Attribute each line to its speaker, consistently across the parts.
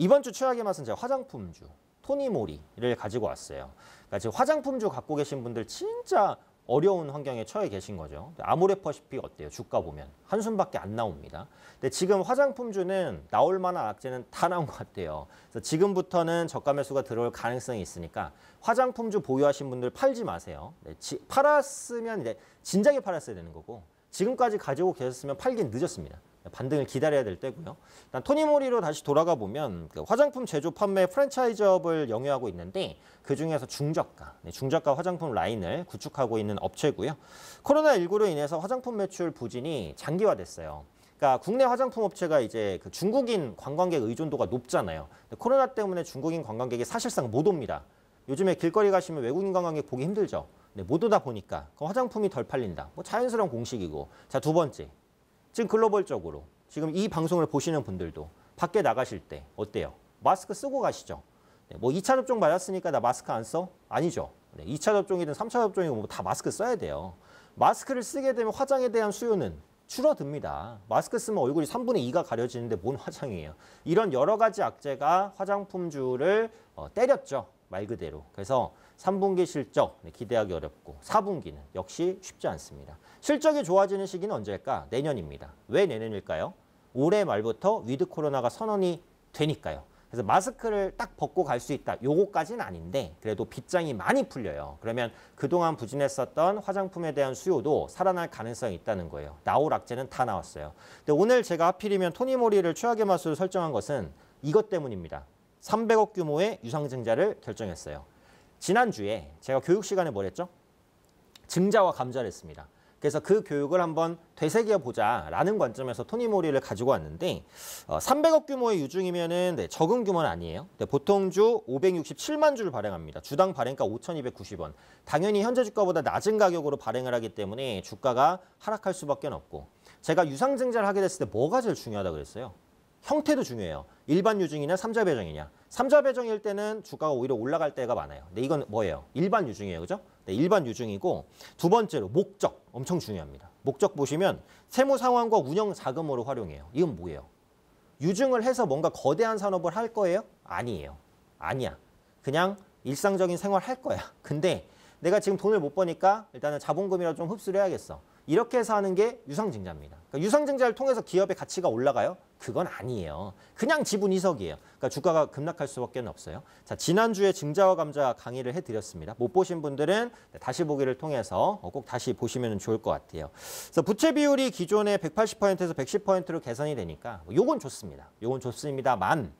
Speaker 1: 이번 주 최악의 맛은 제가 화장품주 토니모리를 가지고 왔어요. 그러니까 지금 화장품주 갖고 계신 분들 진짜 어려운 환경에 처해 계신 거죠. 아모레퍼시픽 어때요? 주가 보면 한숨밖에 안 나옵니다. 근데 지금 화장품주는 나올 만한 악재는 다 나온 것 같아요. 그래서 지금부터는 저가 매수가 들어올 가능성이 있으니까 화장품주 보유하신 분들 팔지 마세요. 네, 지, 팔았으면 이제 진작에 팔았어야 되는 거고 지금까지 가지고 계셨으면 팔긴 늦었습니다. 반등을 기다려야 될 때고요. 일단 토니모리로 다시 돌아가 보면 그 화장품 제조 판매 프랜차이즈업을 영위하고 있는데 그중에서 중저가, 네, 중저가 화장품 라인을 구축하고 있는 업체고요. 코로나19로 인해서 화장품 매출 부진이 장기화됐어요. 그러니까 국내 화장품 업체가 이제 그 중국인 관광객 의존도가 높잖아요. 코로나 때문에 중국인 관광객이 사실상 못 옵니다. 요즘에 길거리 가시면 외국인 관광객 보기 힘들죠. 네, 못 오다 보니까 그 화장품이 덜 팔린다. 뭐 자연스러운 공식이고. 자, 두 번째. 지금 글로벌적으로 지금 이 방송을 보시는 분들도 밖에 나가실 때 어때요? 마스크 쓰고 가시죠. 네, 뭐 2차 접종 맞았으니까 나 마스크 안 써? 아니죠. 네, 2차 접종이든 3차 접종이든 뭐 다 마스크 써야 돼요. 마스크를 쓰게 되면 화장에 대한 수요는 줄어듭니다. 마스크 쓰면 얼굴이 3분의 2가 가려지는데 뭔 화장이에요. 이런 여러 가지 악재가 화장품주를 어, 때렸죠. 말 그대로. 그래서 3분기 실적 네, 기대하기 어렵고 4분기는 역시 쉽지 않습니다. 실적이 좋아지는 시기는 언제일까? 내년입니다. 왜 내년일까요? 올해 말부터 위드 코로나가 선언이 되니까요. 그래서 마스크를 딱 벗고 갈 수 있다. 요거까지는 아닌데 그래도 빗장이 많이 풀려요. 그러면 그동안 부진했었던 화장품에 대한 수요도 살아날 가능성이 있다는 거예요. 나올 악재는 다 나왔어요. 근데 오늘 제가 하필이면 토니모리를 최악의 마으로 설정한 것은 이것 때문입니다. 300억 규모의 유상증자를 결정했어요. 지난주에 제가 교육 시간에 뭘 했죠? 증자와 감자를 했습니다. 그래서 그 교육을 한번 되새겨보자라는 관점에서 토니모리를 가지고 왔는데 300억 어, 규모의 유증이면 은 네, 적은 규모는 아니에요. 네, 보통주 567만 주를 발행합니다. 주당 발행가 5,290원. 당연히 현재 주가보다 낮은 가격으로 발행을 하기 때문에 주가가 하락할 수밖에 없고 제가 유상증자를 하게 됐을 때 뭐가 제일 중요하다고 그랬어요? 형태도 중요해요. 일반 유증이냐 삼자 배정이냐. 삼자 배정일 때는 주가가 오히려 올라갈 때가 많아요. 근데 이건 뭐예요? 일반 유증이에요. 그죠? 네, 일반 유증이고 두 번째로 목적 엄청 중요합니다. 목적 보시면 세무 상황과 운영 자금으로 활용해요. 이건 뭐예요? 유증을 해서 뭔가 거대한 산업을 할 거예요? 아니에요. 아니야. 그냥 일상적인 생활 할 거야. 근데 내가 지금 돈을 못 버니까 일단은 자본금이라도 좀 흡수를 해야겠어. 이렇게 해서 하는 게 유상증자입니다. 그러니까 유상증자를 통해서 기업의 가치가 올라가요? 그건 아니에요. 그냥 지분 이석이에요. 그러니까 주가가 급락할 수밖에 없어요. 자, 지난주에 증자와 감자 강의를 해드렸습니다. 못 보신 분들은 네, 다시 보기를 통해서 어, 꼭 다시 보시면 좋을 것 같아요. 그래서 부채 비율이 기존의 180%에서 110%로 개선이 되니까 뭐 요건 좋습니다. 요건 좋습니다만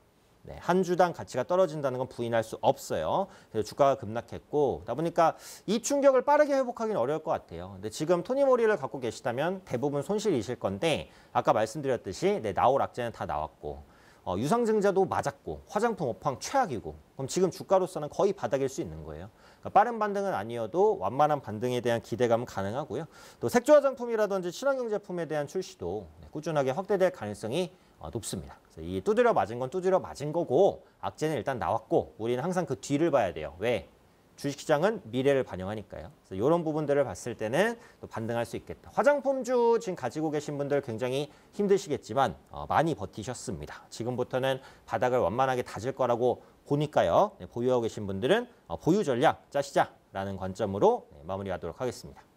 Speaker 1: 네, 한 주당 가치가 떨어진다는 건 부인할 수 없어요. 그래서 주가가 급락했고, 그러다 보니까 이 충격을 빠르게 회복하기는 어려울 것 같아요. 근데 지금 토니모리를 갖고 계시다면 대부분 손실이실 건데, 아까 말씀드렸듯이 네, 나올 악재는 다 나왔고, 어, 유상증자도 맞았고, 화장품 업황 최악이고, 그럼 지금 주가로서는 거의 바닥일 수 있는 거예요. 그러니까 빠른 반등은 아니어도 완만한 반등에 대한 기대감은 가능하고요. 또 색조 화장품이라든지 친환경 제품에 대한 출시도 네, 꾸준하게 확대될 가능성이 어, 높습니다. 이 두드려 맞은 건 두드려 맞은 거고 악재는 일단 나왔고 우리는 항상 그 뒤를 봐야 돼요. 왜? 주식시장은 미래를 반영하니까요. 그래서 이런 부분들을 봤을 때는 또 반등할 수 있겠다. 화장품주 지금 가지고 계신 분들 굉장히 힘드시겠지만 어, 많이 버티셨습니다. 지금부터는 바닥을 원만하게 다질 거라고 보니까요. 네, 보유하고 계신 분들은 어, 보유 전략 짜시자라는 관점으로 네, 마무리하도록 하겠습니다.